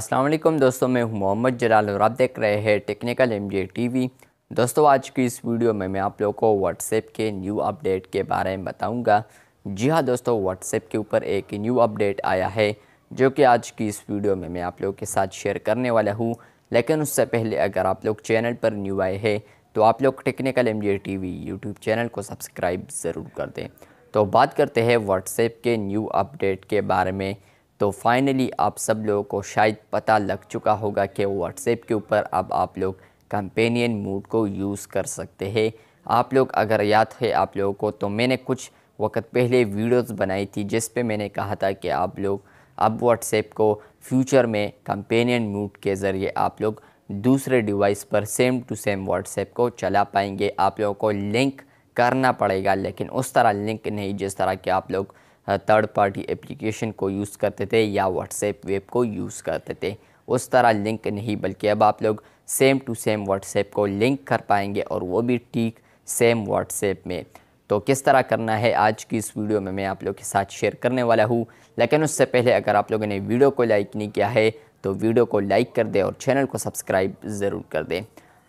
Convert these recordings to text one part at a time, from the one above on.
असलम दोस्तों मैं हूं मोहम्मद जलाल और आप देख रहे हैं टेक्निकल एम टीवी दोस्तों आज की इस वीडियो में मैं आप लोगों को व्हाट्सएप के न्यू अपडेट के बारे में बताऊंगा जी हाँ दोस्तों व्हाट्सएप के ऊपर एक न्यू अपडेट आया है जो कि आज की इस वीडियो में मैं आप लोगों के साथ शेयर करने वाला हूँ लेकिन उससे पहले अगर आप लोग चैनल पर न्यू आए हैं तो आप लोग technical M V YouTube channel को सब्सक्राइब ज़रूर कर दें तो बात करते हैं व्हाट्सएप के न्यू अपडेट के बारे में तो फाइनली आप सब लोगों को शायद पता लग चुका होगा कि व्हाट्सएप के ऊपर अब आप लोग कंपेनियन मूड को यूज़ कर सकते हैं आप लोग अगर याद है आप लोगों को तो मैंने कुछ वक्त पहले वीडियोस बनाई थी जिस पे मैंने कहा था कि आप लोग अब व्हाट्सएप को फ्यूचर में कंपेनियन मूड के ज़रिए आप लोग दूसरे डिवाइस पर सेम टू सेम व्हाट्सएप को चला पाएंगे आप लोगों को लिंक करना पड़ेगा लेकिन उस तरह लिंक नहीं जिस तरह कि आप लोग थर्ड पार्टी एप्लीकेशन को यूज़ करते थे या व्हाट्सएप वेब को यूज़ करते थे उस तरह लिंक नहीं बल्कि अब आप लोग सेम टू सेम व्हाट्सएप को लिंक कर पाएंगे और वो भी ठीक सेम व्हाट्सएप में तो किस तरह करना है आज की इस वीडियो में मैं आप लोग के साथ शेयर करने वाला हूँ लेकिन उससे पहले अगर आप लोगों ने वीडियो को लाइक नहीं किया है तो वीडियो को लाइक कर दें और चैनल को सब्सक्राइब ज़रूर कर दें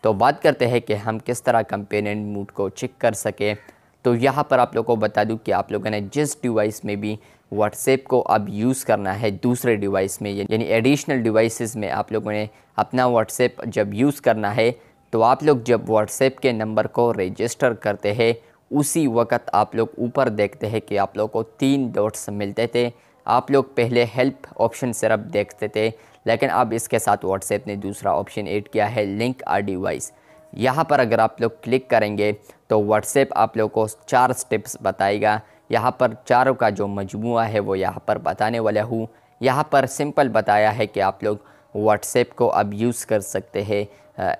तो बात करते हैं कि हम किस तरह कंपेनियन मूड को चेक कर सकें तो यहाँ पर आप लोग को बता दूँ कि आप लोगों ने जिस डिवाइस में भी व्हाट्सएप को अब यूज़ करना है दूसरे डिवाइस में यानी एडिशनल डिवाइसेस में आप लोगों ने अपना व्हाट्सएप जब यूज़ करना है तो आप लोग जब व्हाट्सएप के नंबर को रजिस्टर करते हैं उसी वक्त आप लोग ऊपर देखते हैं कि आप लोग को तीन डॉट्स मिलते थे आप लोग पहले हेल्प ऑप्शन सिर्फ देखते थे लेकिन अब इसके साथ व्हाट्सएप ने दूसरा ऑप्शन ऐड किया है लिंक आर डिवाइस यहाँ पर अगर आप लोग क्लिक करेंगे तो व्हाट्सएप आप लोग को चार स्टेप्स बताएगा यहाँ पर चारों का जो मजमू है वो यहाँ पर बताने वाला हूँ यहाँ पर सिंपल बताया है कि आप लोग व्हाट्सएप को अब यूज़ कर सकते हैं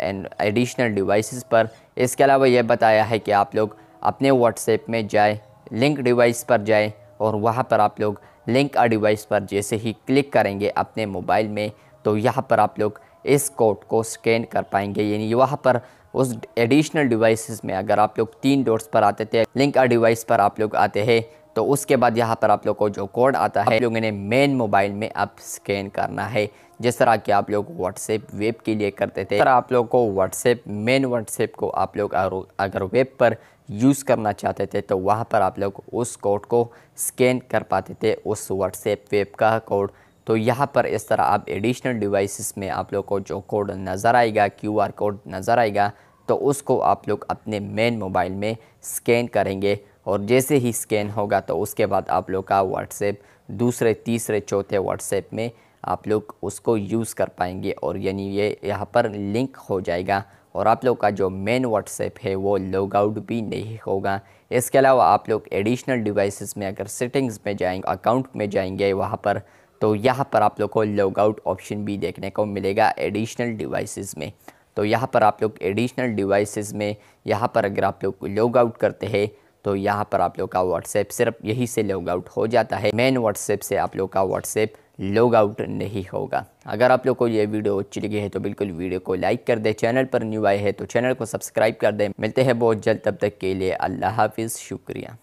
एंड एडिशनल डिवाइसेस पर इसके अलावा यह बताया है कि आप लोग अपने व्हाट्सएप में जाए लिंक डिवाइस पर जाए और वहाँ पर आप लोग लिंक आ डिवाइस पर जैसे ही क्लिक करेंगे अपने मोबाइल में तो यहाँ पर आप लोग इस कोड को स्कैन कर पाएंगे यानी वहाँ पर उस एडिशनल डिवाइसेस में अगर आप लोग तीन डोर्स पर आते थे लिंक आ डिवाइस पर आप लोग आते हैं तो उसके बाद यहाँ पर आप लोग को जो कोड आता है लोग इन्हें मेन मोबाइल में आप स्कैन करना है जिस तरह कि आप लोग व्हाट्सएप वेब के लिए करते थे अगर आप लोग को व्हाट्सएप मेन व्हाट्सएप को आप लोग अगर वेब पर यूज़ करना चाहते थे तो वहाँ पर आप लोग उस कोड को स्कैन कर पाते थे उस व्हाट्सएप वेब का कोड तो यहाँ पर इस तरह आप एडिशनल डिवाइसेस में आप लोग को जो कोड नज़र आएगा क्यूआर कोड नज़र आएगा तो उसको आप लोग अपने मेन मोबाइल में स्कैन करेंगे और जैसे ही स्कैन होगा तो उसके बाद आप लोग का व्हाट्सएप दूसरे तीसरे चौथे व्हाट्सएप में आप लोग उसको यूज़ कर पाएंगे और यानी ये यहाँ पर लिंक हो जाएगा और आप लोग का जो मेन व्हाट्सएप है वो लॉग आउट भी नहीं होगा इसके अलावा आप लोग एडिशनल डिवाइसेस में अगर सेटिंग्स में जाएंगे अकाउंट में जाएंगे वहाँ पर तो यहाँ पर आप लोग को लॉग आउट ऑप्शन भी देखने को मिलेगा एडिशनल डिवाइसेस में तो यहाँ पर आप लोग एडिशनल डिवाइसेस में यहाँ पर अगर आप लोग लॉग आउट करते हैं तो यहाँ पर आप लोग का व्हाट्सएप सिर्फ यही से लॉग आउट हो जाता है मेन व्हाट्सएप से आप लोग का व्हाट्सएप लॉग आउट नहीं होगा अगर आप लोग को ये वीडियो अच्छी लगी है तो बिल्कुल वीडियो को लाइक कर दें चैनल पर न्यू आए हैं तो चैनल को सब्सक्राइब कर दें मिलते हैं बहुत जल्द तब तक के लिए अल्लाह हाफिज़ शुक्रिया